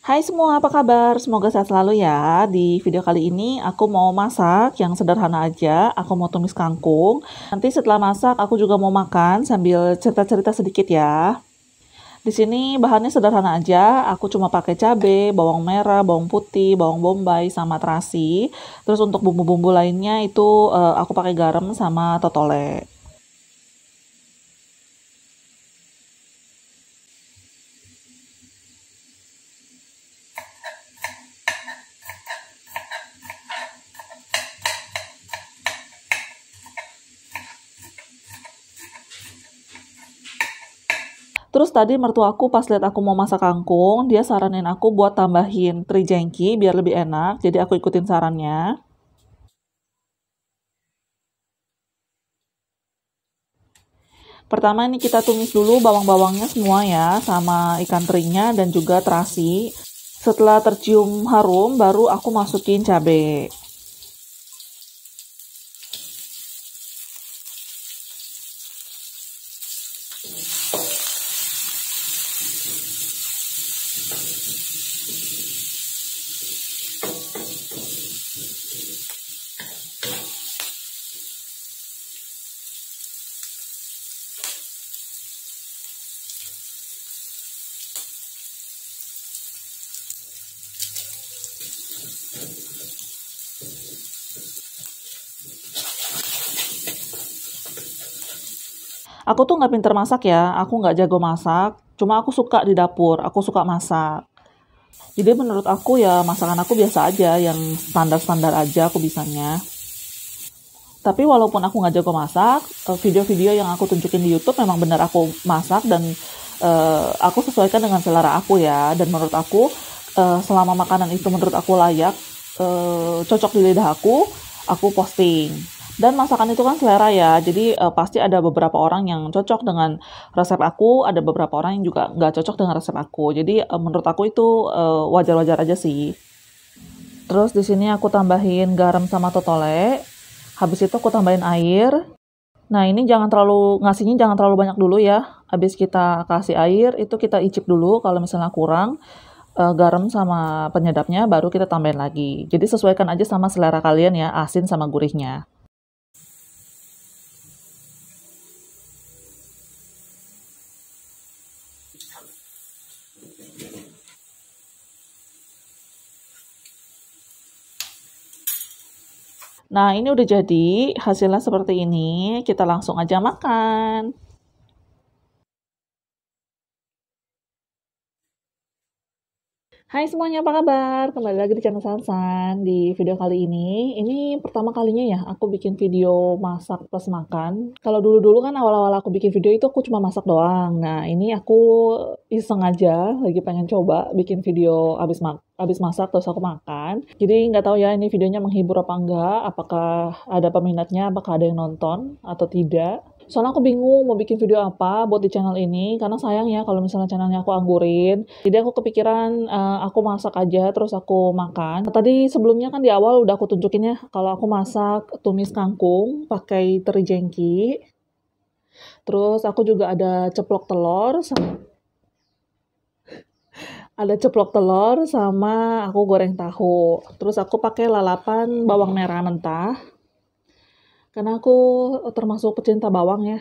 Hai semua, apa kabar? Semoga sehat selalu ya. Di video kali ini aku mau masak yang sederhana aja. Aku mau tumis kangkung. Nanti setelah masak aku juga mau makan sambil cerita-cerita sedikit ya. Di sini bahannya sederhana aja. Aku cuma pakai cabe, bawang merah, bawang putih, bawang bombay sama terasi. Terus untuk bumbu-bumbu lainnya itu uh, aku pakai garam sama totole. tadi mertuaku pas lihat aku mau masak kangkung, dia saranin aku buat tambahin teri jengki biar lebih enak, jadi aku ikutin sarannya. Pertama ini kita tumis dulu bawang-bawangnya semua ya, sama ikan terinya dan juga terasi. Setelah tercium harum, baru aku masukin cabai. Aku tuh nggak pinter masak ya, aku nggak jago masak, cuma aku suka di dapur, aku suka masak. Jadi menurut aku ya masakan aku biasa aja, yang standar-standar aja aku bisanya. Tapi walaupun aku nggak jago masak, eh, video-video yang aku tunjukin di YouTube memang benar aku masak dan uh, aku sesuaikan dengan selera aku ya. Dan menurut aku uh, selama makanan itu menurut aku layak, uh, cocok di lidah aku, aku posting. Dan masakan itu kan selera ya, jadi uh, pasti ada beberapa orang yang cocok dengan resep aku, ada beberapa orang yang juga nggak cocok dengan resep aku. Jadi uh, menurut aku itu wajar eh, wajar-wajar aja sih. Terus di sini aku tambahin garam sama totole. Habis itu aku tambahin air. Nah ini jangan terlalu ngasihnya jangan terlalu banyak dulu ya. Habis kita kasih air itu kita icip dulu kalau misalnya kurang uh, garam sama penyedapnya baru kita tambahin lagi. Jadi sesuaikan aja sama selera kalian ya, asin sama gurihnya. Nah, ini udah jadi, hasilnya seperti ini. Kita langsung aja makan. Hai semuanya, apa kabar? Kembali lagi di channel Sansan. Di video kali ini, ini pertama kalinya ya aku bikin video masak plus makan. Kalau dulu-dulu kan awal-awal aku bikin video itu aku cuma masak doang. Nah, ini aku iseng aja lagi pengen coba bikin video abis makan habis masak terus aku makan. Jadi nggak tahu ya ini videonya menghibur apa enggak, apakah ada peminatnya, apakah ada yang nonton atau tidak. Soalnya aku bingung mau bikin video apa buat di channel ini, karena sayang ya kalau misalnya channelnya aku anggurin. Jadi aku kepikiran uh, aku masak aja, terus aku makan. Tadi sebelumnya kan di awal udah aku tunjukin ya, kalau aku masak tumis kangkung pakai teri jengki. Terus aku juga ada ceplok telur, ada ceplok telur sama aku goreng tahu. Terus aku pakai lalapan bawang merah mentah karena aku eh, termasuk pecinta bawang ya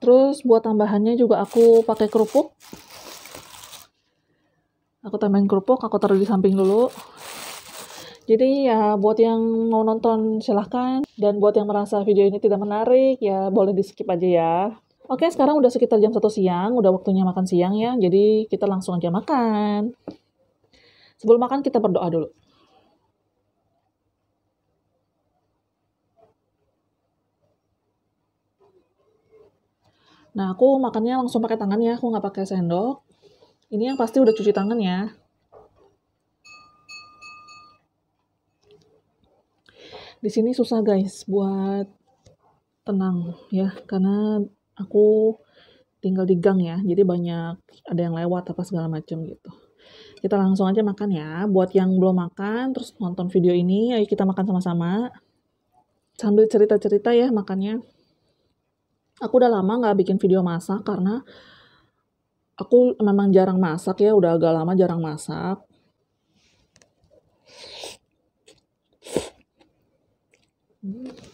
terus buat tambahannya juga aku pakai kerupuk aku tambahin kerupuk aku taruh di samping dulu jadi ya buat yang mau nonton silahkan dan buat yang merasa video ini tidak menarik ya boleh di skip aja ya Oke, sekarang udah sekitar jam 1 siang, udah waktunya makan siang ya. Jadi kita langsung aja makan. Sebelum makan kita berdoa dulu. Nah, aku makannya langsung pakai tangan ya, aku nggak pakai sendok. Ini yang pasti udah cuci tangan ya. Di sini susah guys buat tenang ya, karena aku tinggal di gang ya, jadi banyak ada yang lewat apa segala macam gitu. Kita langsung aja makan ya. Buat yang belum makan, terus nonton video ini, ayo kita makan sama-sama. Sambil cerita-cerita ya makannya. Aku udah lama nggak bikin video masak karena aku memang jarang masak ya, udah agak lama jarang masak. Hmm.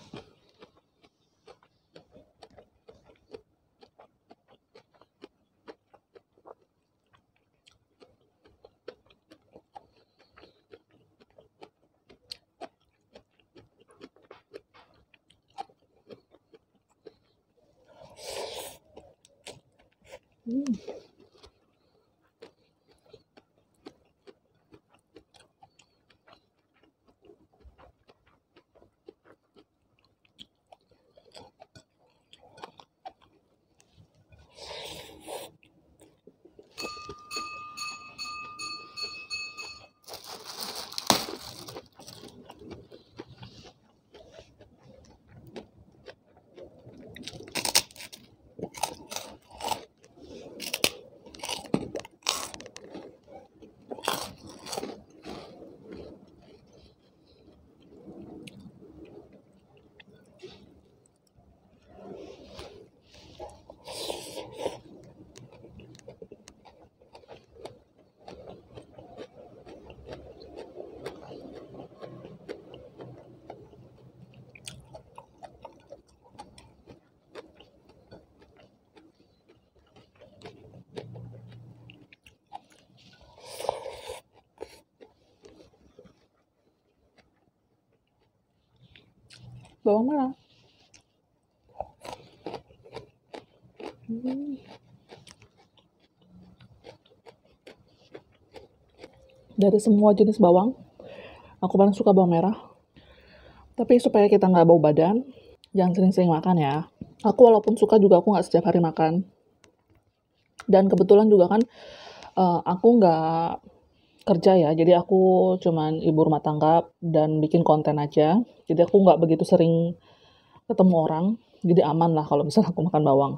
Mm. bawang merah hmm. dari semua jenis bawang aku paling suka bawang merah tapi supaya kita nggak bau badan jangan sering-sering makan ya aku walaupun suka juga aku nggak setiap hari makan dan kebetulan juga kan uh, aku nggak kerja ya, jadi aku cuman ibu rumah tangga dan bikin konten aja. Jadi aku nggak begitu sering ketemu orang, jadi aman lah kalau misalnya aku makan bawang.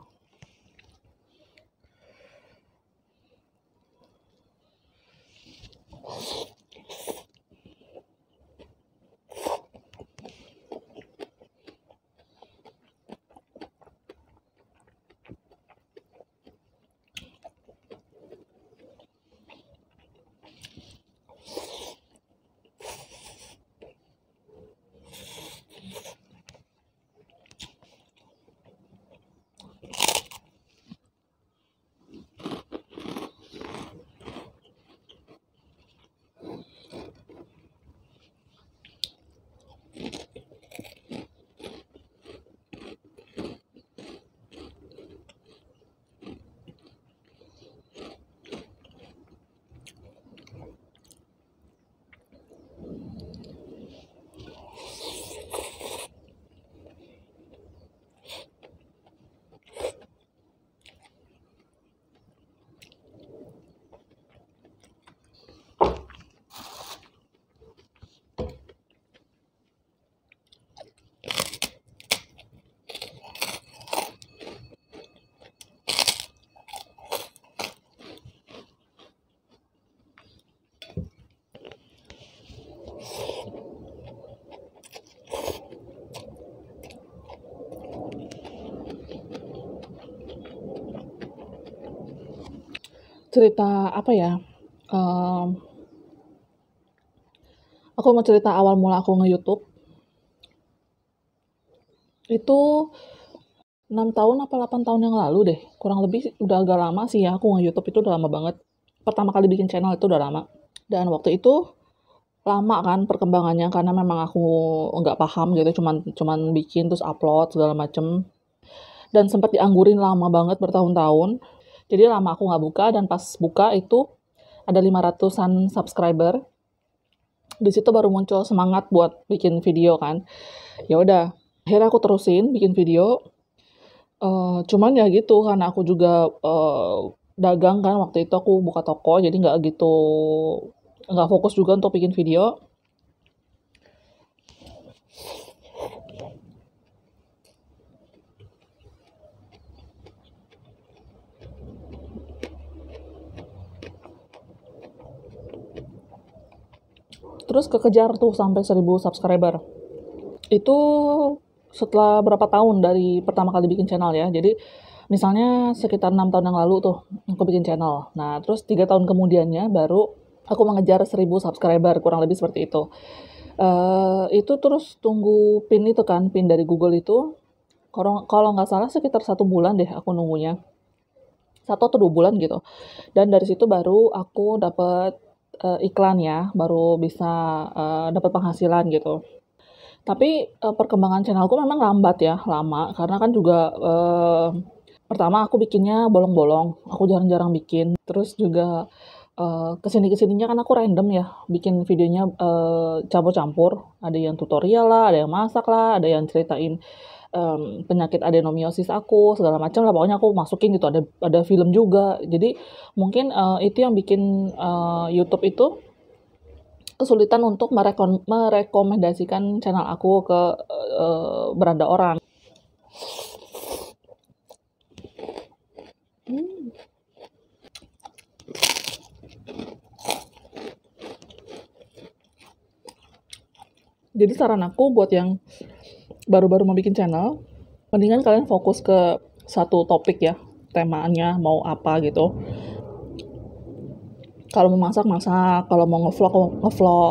cerita apa ya? Um, aku mau cerita awal mula aku nge-YouTube. Itu 6 tahun apa 8 tahun yang lalu deh. Kurang lebih udah agak lama sih ya aku nge-YouTube itu udah lama banget. Pertama kali bikin channel itu udah lama. Dan waktu itu lama kan perkembangannya karena memang aku nggak paham gitu cuman cuman bikin terus upload segala macem dan sempat dianggurin lama banget bertahun-tahun jadi lama aku nggak buka dan pas buka itu ada 500-an subscriber di situ baru muncul semangat buat bikin video kan ya udah akhirnya aku terusin bikin video uh, cuman ya gitu karena aku juga uh, dagang kan waktu itu aku buka toko jadi nggak gitu nggak fokus juga untuk bikin video terus kekejar tuh sampai 1000 subscriber. Itu setelah berapa tahun dari pertama kali bikin channel ya. Jadi misalnya sekitar 6 tahun yang lalu tuh aku bikin channel. Nah, terus 3 tahun kemudiannya baru aku mengejar 1000 subscriber kurang lebih seperti itu. Uh, itu terus tunggu pin itu kan, pin dari Google itu. Kalau nggak salah sekitar satu bulan deh aku nunggunya. Satu atau dua bulan gitu. Dan dari situ baru aku dapat uh, iklan ya, baru bisa uh, dapat penghasilan gitu. Tapi uh, perkembangan channelku memang lambat ya, lama karena kan juga uh, pertama aku bikinnya bolong-bolong, aku jarang-jarang bikin. Terus juga Uh, kesini kesininya kan aku random ya bikin videonya uh, campur-campur ada yang tutorial lah ada yang masak lah ada yang ceritain um, penyakit adenomiosis aku segala macam lah pokoknya aku masukin gitu ada ada film juga jadi mungkin uh, itu yang bikin uh, YouTube itu kesulitan untuk merekom merekomendasikan channel aku ke uh, beranda orang. Jadi saran aku buat yang baru-baru mau bikin channel, mendingan kalian fokus ke satu topik ya, temanya mau apa gitu. Kalau mau masak masak, kalau mau ngevlog ngevlog,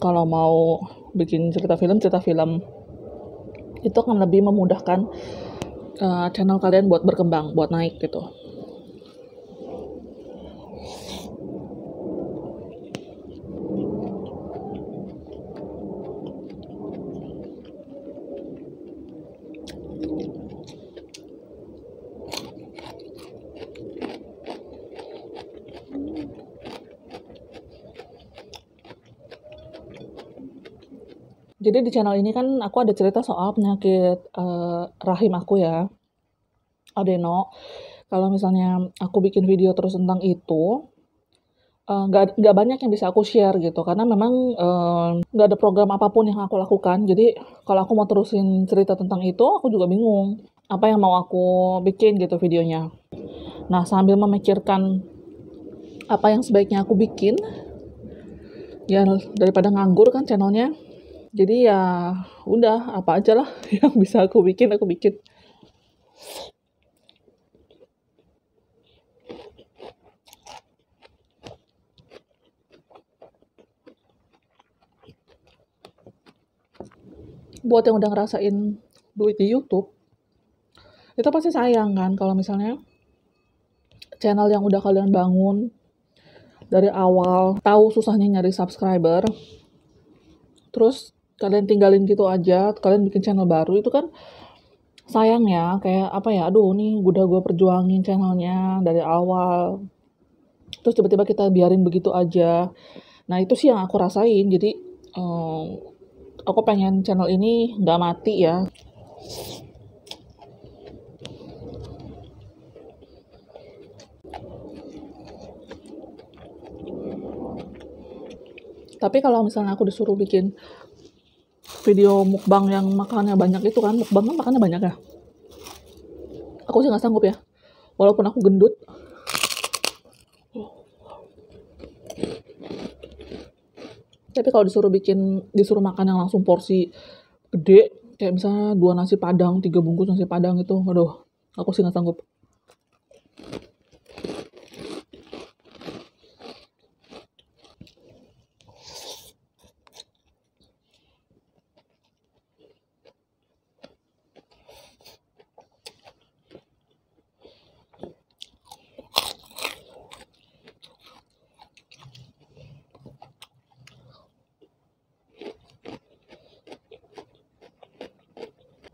kalau mau bikin cerita film cerita film. Itu akan lebih memudahkan uh, channel kalian buat berkembang, buat naik gitu. jadi di channel ini kan aku ada cerita soal penyakit uh, rahim aku ya, adeno. Kalau misalnya aku bikin video terus tentang itu, eh, nggak uh, banyak yang bisa aku share gitu karena memang eh, nggak uh, ada program apapun yang aku lakukan jadi kalau aku mau terusin cerita tentang itu aku juga bingung apa yang mau aku bikin gitu videonya nah sambil memikirkan apa yang sebaiknya aku bikin ya daripada nganggur kan channelnya jadi ya udah apa aja lah yang bisa aku bikin aku bikin buat yang udah ngerasain duit di YouTube itu pasti sayang kan kalau misalnya channel yang udah kalian bangun dari awal tahu susahnya nyari subscriber terus kalian tinggalin gitu aja kalian bikin channel baru itu kan sayang ya kayak apa ya aduh nih udah gue perjuangin channelnya dari awal terus tiba-tiba kita biarin begitu aja nah itu sih yang aku rasain jadi um, aku pengen channel ini nggak mati ya tapi kalau misalnya aku disuruh bikin video mukbang yang makannya banyak itu kan mukbang kan makannya banyak ya aku sih nggak sanggup ya walaupun aku gendut tapi kalau disuruh bikin disuruh makan yang langsung porsi gede kayak misalnya dua nasi padang tiga bungkus nasi padang itu aduh aku sih nggak sanggup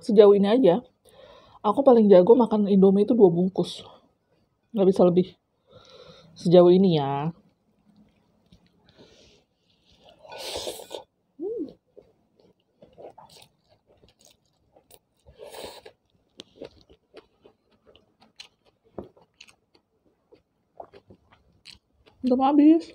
sejauh ini aja aku paling jago makan Indomie itu dua bungkus nggak bisa lebih sejauh ini ya hmm. udah habis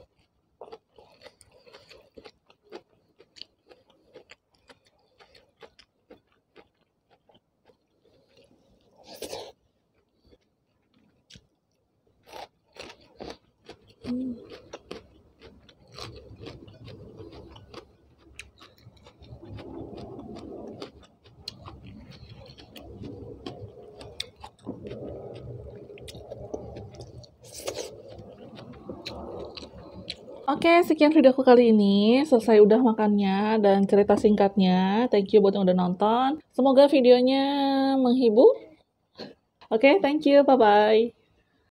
Oke, okay, sekian videoku kali ini. Selesai udah makannya dan cerita singkatnya. Thank you buat yang udah nonton. Semoga videonya menghibur. Oke, okay, thank you. Bye-bye.